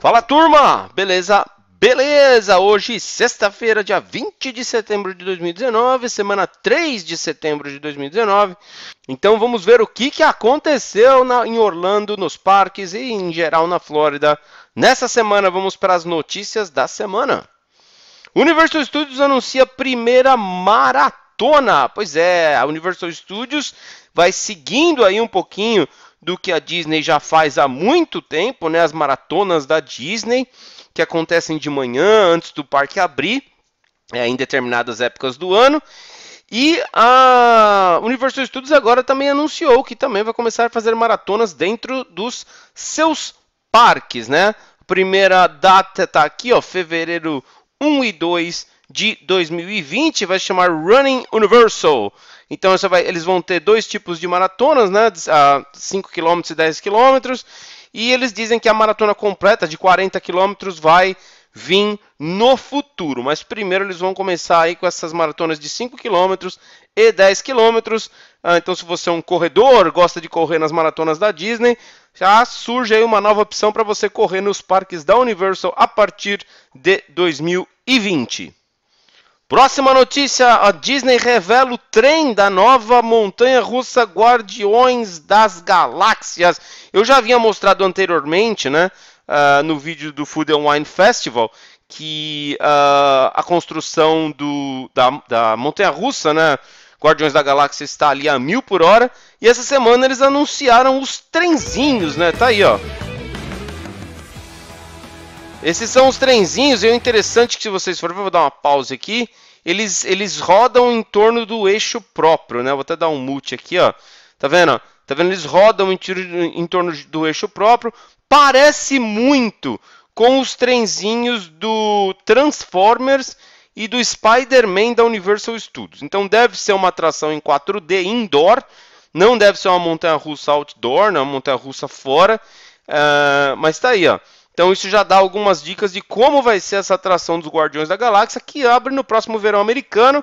Fala turma, beleza? Beleza! Hoje, sexta-feira, dia 20 de setembro de 2019, semana 3 de setembro de 2019. Então vamos ver o que, que aconteceu na, em Orlando, nos parques e em geral na Flórida. Nessa semana, vamos para as notícias da semana. Universal Studios anuncia primeira maratona. Pois é, a Universal Studios vai seguindo aí um pouquinho do que a Disney já faz há muito tempo, né? As maratonas da Disney que acontecem de manhã antes do parque abrir, é, em determinadas épocas do ano. E a Universal Studios agora também anunciou que também vai começar a fazer maratonas dentro dos seus parques, né? A primeira data está aqui, ó, fevereiro 1 e 2 de 2020 vai se chamar Running Universal. Então vai, eles vão ter dois tipos de maratonas, né, a 5 km e 10 km, e eles dizem que a maratona completa de 40 km vai vir no futuro, mas primeiro eles vão começar aí com essas maratonas de 5 km e 10 km. Ah, então se você é um corredor, gosta de correr nas maratonas da Disney, já surge aí uma nova opção para você correr nos parques da Universal a partir de 2020. Próxima notícia: a Disney revela o trem da nova montanha russa Guardiões das Galáxias. Eu já havia mostrado anteriormente, né, uh, no vídeo do Food and Wine Festival, que uh, a construção do, da, da montanha russa, né, Guardiões da Galáxia, está ali a mil por hora. E essa semana eles anunciaram os trenzinhos, né? Tá aí, ó. Esses são os trenzinhos, e o é interessante que se vocês forem, vou dar uma pausa aqui, eles, eles rodam em torno do eixo próprio, né? Vou até dar um mute aqui, ó. Tá vendo? Tá vendo? Eles rodam em, em torno do eixo próprio. Parece muito com os trenzinhos do Transformers e do Spider-Man da Universal Studios. Então deve ser uma atração em 4D indoor, não deve ser uma montanha russa outdoor, não, né? uma montanha russa fora. Uh, mas tá aí, ó. Então isso já dá algumas dicas de como vai ser essa atração dos Guardiões da Galáxia que abre no próximo verão americano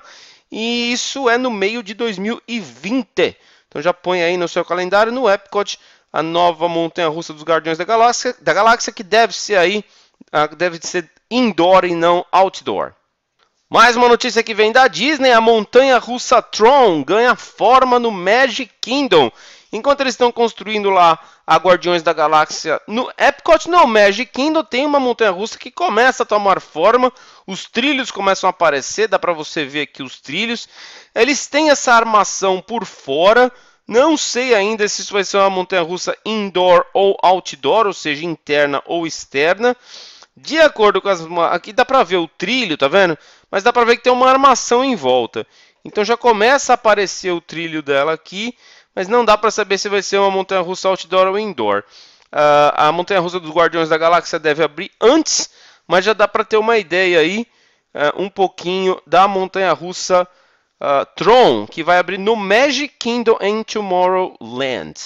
e isso é no meio de 2020. Então já põe aí no seu calendário no Epcot a nova montanha-russa dos Guardiões da Galáxia, da Galáxia que deve ser aí ah, deve ser indoor e não outdoor. Mais uma notícia que vem da Disney: a montanha russa Tron ganha forma no Magic Kingdom. Enquanto eles estão construindo lá a Guardiões da Galáxia no Epcot, não, Magic Kingdom tem uma montanha russa que começa a tomar forma, os trilhos começam a aparecer, dá para você ver aqui os trilhos. Eles têm essa armação por fora, não sei ainda se isso vai ser uma montanha russa indoor ou outdoor, ou seja, interna ou externa. De acordo com as. Aqui dá para ver o trilho, tá vendo? Mas dá para ver que tem uma armação em volta. Então já começa a aparecer o trilho dela aqui mas não dá para saber se vai ser uma montanha russa outdoor ou indoor. Uh, a montanha russa dos Guardiões da Galáxia deve abrir antes, mas já dá para ter uma ideia aí, uh, um pouquinho da montanha russa uh, Tron, que vai abrir no Magic Kingdom em Tomorrowland.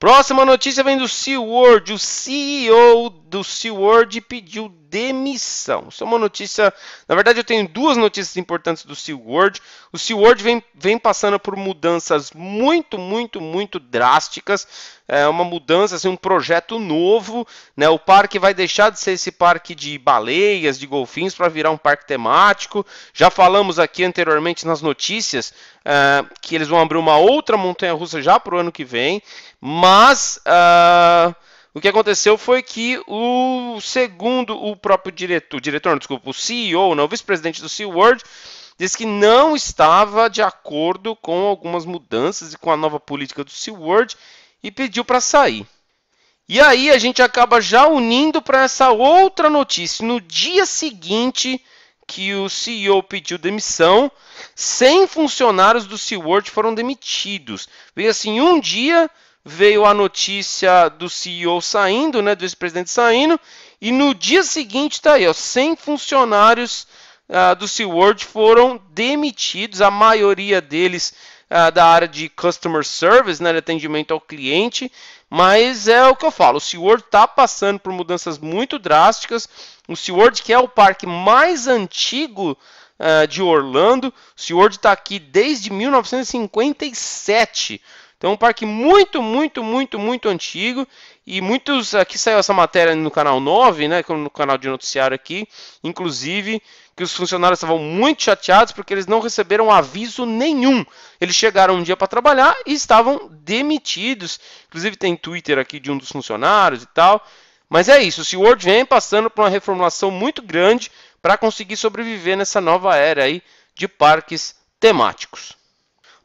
Próxima notícia vem do SeaWorld. O CEO do SeaWorld pediu demissão. Isso é uma notícia. Na verdade, eu tenho duas notícias importantes do SeaWorld. O SeaWorld vem, vem passando por mudanças muito, muito, muito drásticas. É uma mudança, assim, um projeto novo. Né? O parque vai deixar de ser esse parque de baleias, de golfinhos, para virar um parque temático. Já falamos aqui anteriormente nas notícias é, que eles vão abrir uma outra montanha russa já para o ano que vem. Mas uh, o que aconteceu foi que o segundo, o próprio diretor, o diretor, não, desculpa, o CEO, não, o vice-presidente do SeaWorld, disse que não estava de acordo com algumas mudanças e com a nova política do SeaWorld e pediu para sair. E aí a gente acaba já unindo para essa outra notícia. No dia seguinte que o CEO pediu demissão, 100 funcionários do SeaWorld foram demitidos. Veio assim, um dia veio a notícia do CEO saindo, né, do ex-presidente saindo, e no dia seguinte está aí, ó, 100 funcionários uh, do SeaWorld foram demitidos, a maioria deles uh, da área de Customer Service, né, de atendimento ao cliente, mas é o que eu falo, o SeaWorld está passando por mudanças muito drásticas, o SeaWorld que é o parque mais antigo uh, de Orlando, o SeaWorld está aqui desde 1957, então é um parque muito, muito, muito, muito antigo. E muitos. Aqui saiu essa matéria no canal 9, né? No canal de noticiário aqui. Inclusive, que os funcionários estavam muito chateados porque eles não receberam aviso nenhum. Eles chegaram um dia para trabalhar e estavam demitidos. Inclusive, tem Twitter aqui de um dos funcionários e tal. Mas é isso, o SeaWorld vem passando por uma reformulação muito grande para conseguir sobreviver nessa nova era aí de parques temáticos.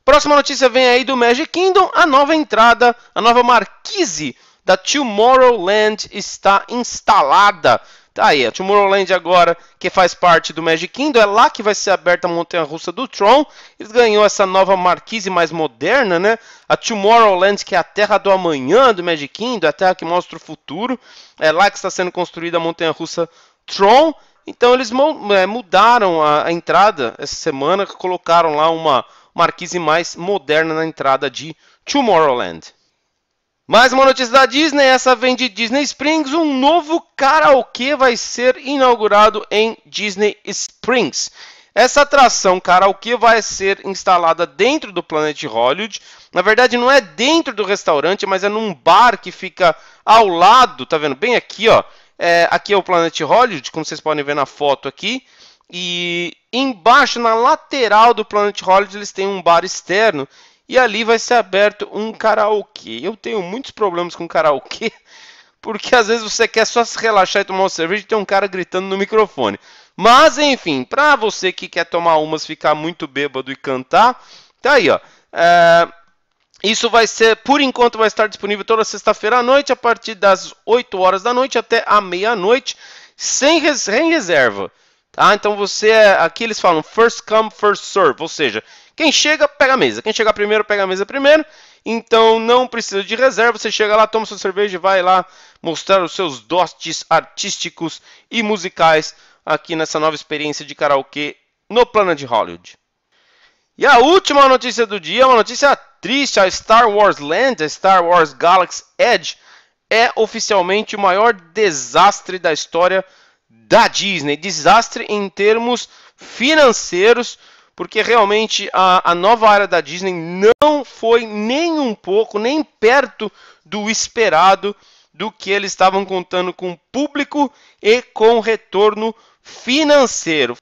Próxima notícia vem aí do Magic Kingdom, a nova entrada, a nova marquise da Tomorrowland está instalada. Tá aí, a Tomorrowland agora, que faz parte do Magic Kingdom, é lá que vai ser aberta a montanha-russa do Tron. Eles ganhou essa nova marquise mais moderna, né? A Tomorrowland, que é a terra do amanhã do Magic Kingdom, é a terra que mostra o futuro. É lá que está sendo construída a montanha-russa Tron. Então eles é, mudaram a entrada essa semana, colocaram lá uma marquise mais moderna na entrada de Tomorrowland. Mais uma notícia da Disney, essa vem de Disney Springs. Um novo karaokê vai ser inaugurado em Disney Springs. Essa atração karaokê vai ser instalada dentro do Planet Hollywood. Na verdade, não é dentro do restaurante, mas é num bar que fica ao lado, tá vendo? Bem aqui, ó. É, aqui é o Planet Hollywood, como vocês podem ver na foto aqui. E embaixo, na lateral do Planet Hollywood, eles têm um bar externo. E ali vai ser aberto um karaokê. Eu tenho muitos problemas com karaokê. Porque às vezes você quer só se relaxar e tomar uma cerveja e tem um cara gritando no microfone. Mas enfim, pra você que quer tomar umas, ficar muito bêbado e cantar, tá aí ó. É... Isso vai ser, por enquanto, vai estar disponível toda sexta-feira à noite, a partir das 8 horas da noite até a meia-noite, sem, res... sem reserva. Tá? Então você é, aqui eles falam first come first serve, ou seja, quem chega pega a mesa, quem chegar primeiro pega a mesa primeiro. Então não precisa de reserva, você chega lá, toma sua cerveja e vai lá mostrar os seus dotes artísticos e musicais aqui nessa nova experiência de karaokê no Planet Hollywood. E a última notícia do dia é uma notícia triste: a Star Wars Land, a Star Wars Galaxy Edge, é oficialmente o maior desastre da história da Disney. Desastre em termos financeiros, porque realmente a, a nova área da Disney não foi nem um pouco, nem perto do esperado do que eles estavam contando com público e com retorno financeiro.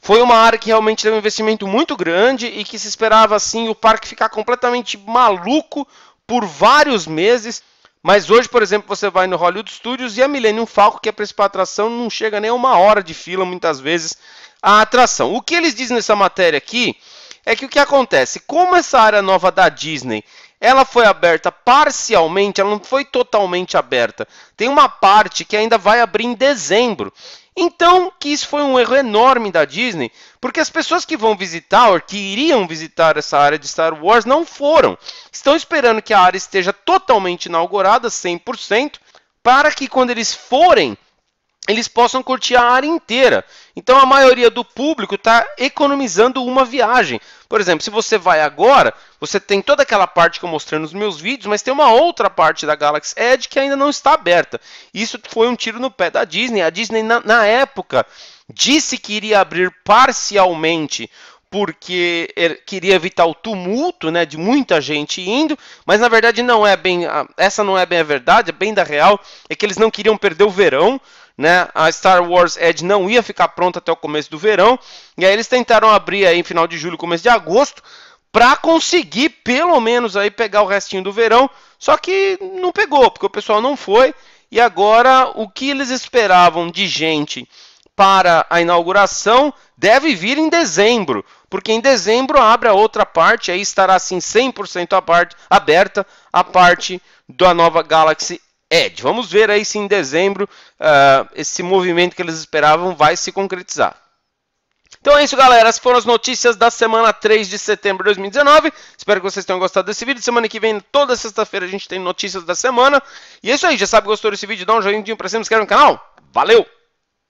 Foi uma área que realmente deu um investimento muito grande e que se esperava assim o parque ficar completamente maluco por vários meses. Mas hoje, por exemplo, você vai no Hollywood Studios e a Millennium Falcon, que é a principal atração, não chega nem a uma hora de fila, muitas vezes, a atração. O que eles dizem nessa matéria aqui é que o que acontece? Como essa área nova da Disney ela foi aberta parcialmente, ela não foi totalmente aberta. Tem uma parte que ainda vai abrir em dezembro. Então, que isso foi um erro enorme da Disney, porque as pessoas que vão visitar ou que iriam visitar essa área de Star Wars não foram. Estão esperando que a área esteja totalmente inaugurada, 100%, para que quando eles forem eles possam curtir a área inteira. Então a maioria do público está economizando uma viagem. Por exemplo, se você vai agora, você tem toda aquela parte que eu mostrei nos meus vídeos, mas tem uma outra parte da Galaxy Edge que ainda não está aberta. Isso foi um tiro no pé da Disney. A Disney, na, na época, disse que iria abrir parcialmente porque er, queria evitar o tumulto, né, de muita gente indo, mas na verdade não é bem, essa não é bem a verdade, é bem da real, é que eles não queriam perder o verão, né? A Star Wars Edge não ia ficar pronta até o começo do verão, e aí eles tentaram abrir aí em final de julho, começo de agosto, para conseguir pelo menos aí pegar o restinho do verão, só que não pegou, porque o pessoal não foi. E agora o que eles esperavam de gente para a inauguração deve vir em dezembro, porque em dezembro abre a outra parte, aí estará assim 100% a parte, aberta a parte da nova Galaxy Ed. Vamos ver aí se em dezembro uh, esse movimento que eles esperavam vai se concretizar. Então é isso, galera. Essas foram as notícias da semana 3 de setembro de 2019. Espero que vocês tenham gostado desse vídeo. Semana que vem, toda sexta-feira, a gente tem notícias da semana. E é isso aí. Já sabe, gostou desse vídeo? Dá um joinha pra cima, se inscreve no canal. Valeu!